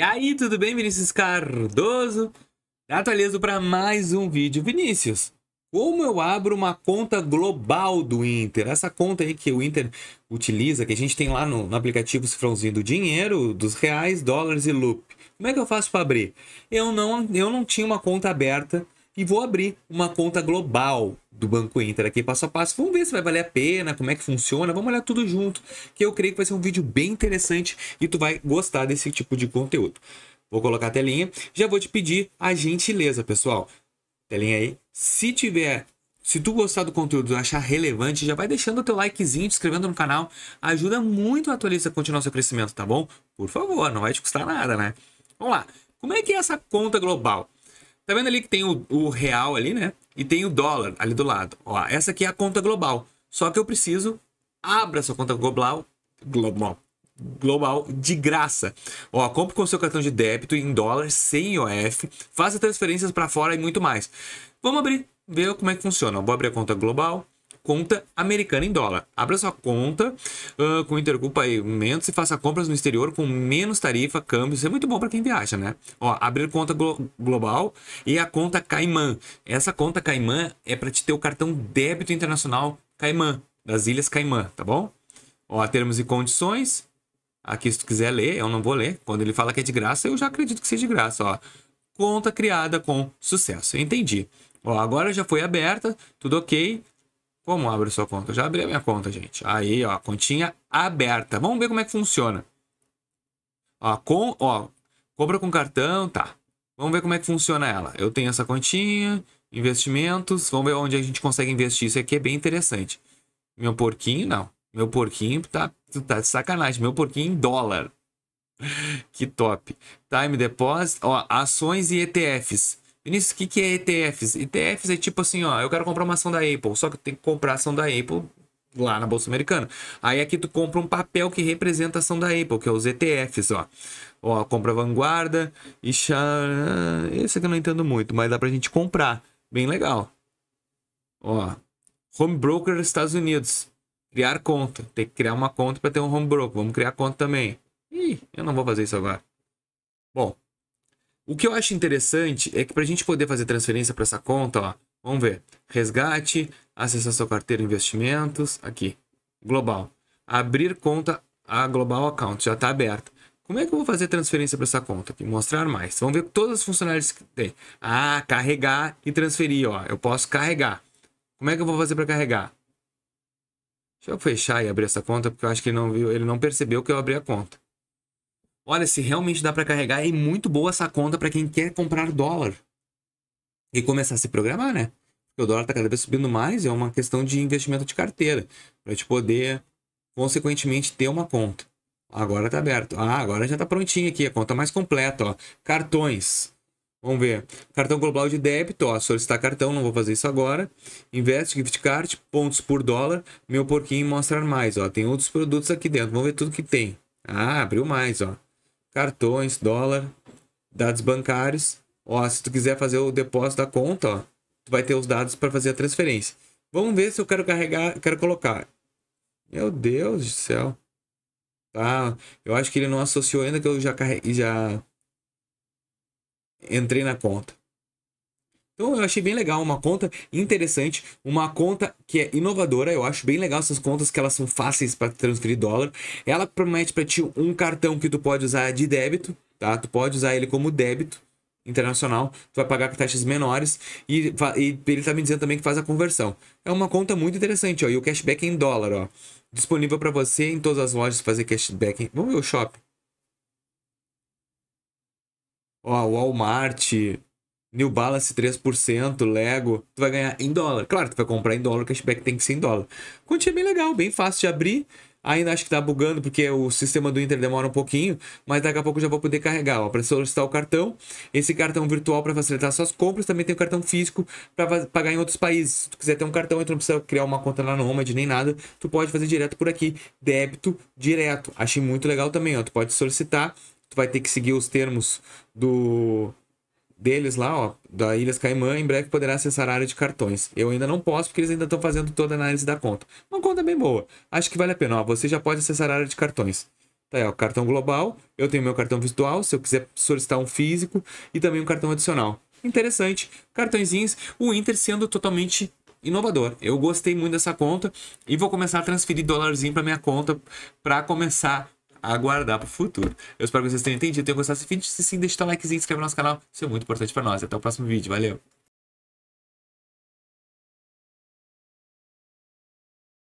E aí, tudo bem, Vinícius Cardoso? Atualizo para mais um vídeo. Vinícius, como eu abro uma conta global do Inter? Essa conta aí que o Inter utiliza, que a gente tem lá no, no aplicativo cifrãozinho do dinheiro, dos reais, dólares e loop. Como é que eu faço para abrir? Eu não, eu não tinha uma conta aberta e vou abrir uma conta global do Banco Inter aqui passo a passo. Vamos ver se vai valer a pena, como é que funciona, vamos olhar tudo junto, que eu creio que vai ser um vídeo bem interessante e tu vai gostar desse tipo de conteúdo. Vou colocar a telinha. Já vou te pedir a gentileza, pessoal. Telinha aí. Se tiver se tu gostar do conteúdo e achar relevante, já vai deixando o teu likezinho, te inscrevendo no canal. Ajuda muito a Atualiza a continuar seu crescimento, tá bom? Por favor, não vai te custar nada, né? Vamos lá. Como é que é essa conta global? Tá vendo ali que tem o, o real ali, né? E tem o dólar ali do lado. Ó, essa aqui é a conta global. Só que eu preciso abra sua conta global global global de graça. Ó, compre com seu cartão de débito em dólar sem IOF, faça transferências para fora e muito mais. Vamos abrir, ver como é que funciona. vou abrir a conta global conta americana em dólar. Abra sua conta uh, com Intercool Pagamentos e faça compras no exterior com menos tarifa, câmbio. Isso é muito bom para quem viaja, né? Ó, abrir conta glo global e a conta Caimã. Essa conta Caimã é para te ter o cartão débito internacional Caimã, das Ilhas Caimã, tá bom? Ó, termos e condições. Aqui, se tu quiser ler, eu não vou ler. Quando ele fala que é de graça, eu já acredito que seja de graça, ó. Conta criada com sucesso. Entendi. Ó, agora já foi aberta, tudo ok. Como abre sua conta? Eu já abri a minha conta, gente. Aí, ó, continha aberta. Vamos ver como é que funciona. Ó, com, ó, compra com cartão, tá. Vamos ver como é que funciona ela. Eu tenho essa continha, investimentos, vamos ver onde a gente consegue investir. Isso aqui é bem interessante. Meu porquinho, não. Meu porquinho tá, tá de sacanagem. Meu porquinho em dólar. que top. Time deposit, ó, ações e ETFs. Vinícius, o que, que é ETFs? ETFs é tipo assim, ó, eu quero comprar uma ação da Apple, só que tem que comprar a ação da Apple lá na Bolsa Americana. Aí aqui tu compra um papel que representa a ação da Apple, que é os ETFs, ó. Ó, compra Vanguarda e ah, Esse aqui eu não entendo muito, mas dá pra gente comprar. Bem legal. Ó, Home Broker Estados Unidos. Criar conta. Tem que criar uma conta para ter um Home Broker. Vamos criar conta também. Ih, eu não vou fazer isso agora. Bom, o que eu acho interessante é que para a gente poder fazer transferência para essa conta, ó, vamos ver, resgate, acessar sua carteira investimentos, aqui, global, abrir conta, a global account já está aberta. Como é que eu vou fazer transferência para essa conta aqui? Mostrar mais. Vamos ver todas as funcionalidades que tem. Ah, carregar e transferir, ó. Eu posso carregar. Como é que eu vou fazer para carregar? Deixa eu fechar e abrir essa conta, porque eu acho que ele não viu, ele não percebeu que eu abri a conta. Olha, se realmente dá para carregar, é muito boa essa conta para quem quer comprar dólar e começar a se programar, né? Porque o dólar está cada vez subindo mais, é uma questão de investimento de carteira, para te poder, consequentemente, ter uma conta. Agora está aberto. Ah, agora já está prontinho aqui, a conta mais completa, ó. Cartões. Vamos ver. Cartão global de débito, ó, solicitar cartão, não vou fazer isso agora. Investe, gift card, pontos por dólar, meu porquinho mostrar mais, ó. Tem outros produtos aqui dentro, vamos ver tudo que tem. Ah, abriu mais, ó cartões, dólar, dados bancários. Ó, se tu quiser fazer o depósito da conta, ó, tu vai ter os dados para fazer a transferência. Vamos ver se eu quero carregar, quero colocar. Meu Deus do céu. Tá, eu acho que ele não associou ainda que eu já carreguei, já entrei na conta. Então eu achei bem legal, uma conta interessante, uma conta que é inovadora, eu acho bem legal essas contas que elas são fáceis para transferir dólar. Ela promete para ti um cartão que tu pode usar de débito, tá? Tu pode usar ele como débito internacional, tu vai pagar com taxas menores e, e ele tá me dizendo também que faz a conversão. É uma conta muito interessante, ó, e o cashback é em dólar, ó. Disponível para você em todas as lojas fazer cashback. Em... Vamos ver o shopping. Ó, Walmart, New Balance 3%, Lego, tu vai ganhar em dólar. Claro, tu vai comprar em dólar, o cashback tem que ser em dólar. Quantia é bem legal, bem fácil de abrir. Ainda acho que tá bugando porque o sistema do Inter demora um pouquinho, mas daqui a pouco eu já vou poder carregar. para solicitar o cartão, esse cartão virtual para facilitar suas compras, também tem o cartão físico para pagar em outros países. Se tu quiser ter um cartão, tu não precisa criar uma conta na Nomad nem nada, tu pode fazer direto por aqui, débito direto. Achei muito legal também, ó, tu pode solicitar, tu vai ter que seguir os termos do deles lá, ó, da Ilhas Caimã, em breve poderá acessar a área de cartões. Eu ainda não posso, porque eles ainda estão fazendo toda a análise da conta. Uma conta bem boa. Acho que vale a pena. Ó, você já pode acessar a área de cartões. Tá aí, ó, cartão global. Eu tenho meu cartão virtual, se eu quiser solicitar um físico e também um cartão adicional. Interessante. Cartõezinhos, o Inter sendo totalmente inovador. Eu gostei muito dessa conta e vou começar a transferir dólarzinho para minha conta para começar aguardar pro futuro. Eu espero que vocês tenham entendido, tenham gostado desse vídeo. Se sim, deixa o seu likezinho, se inscreve no nosso canal, isso é muito importante pra nós. Até o próximo vídeo, valeu!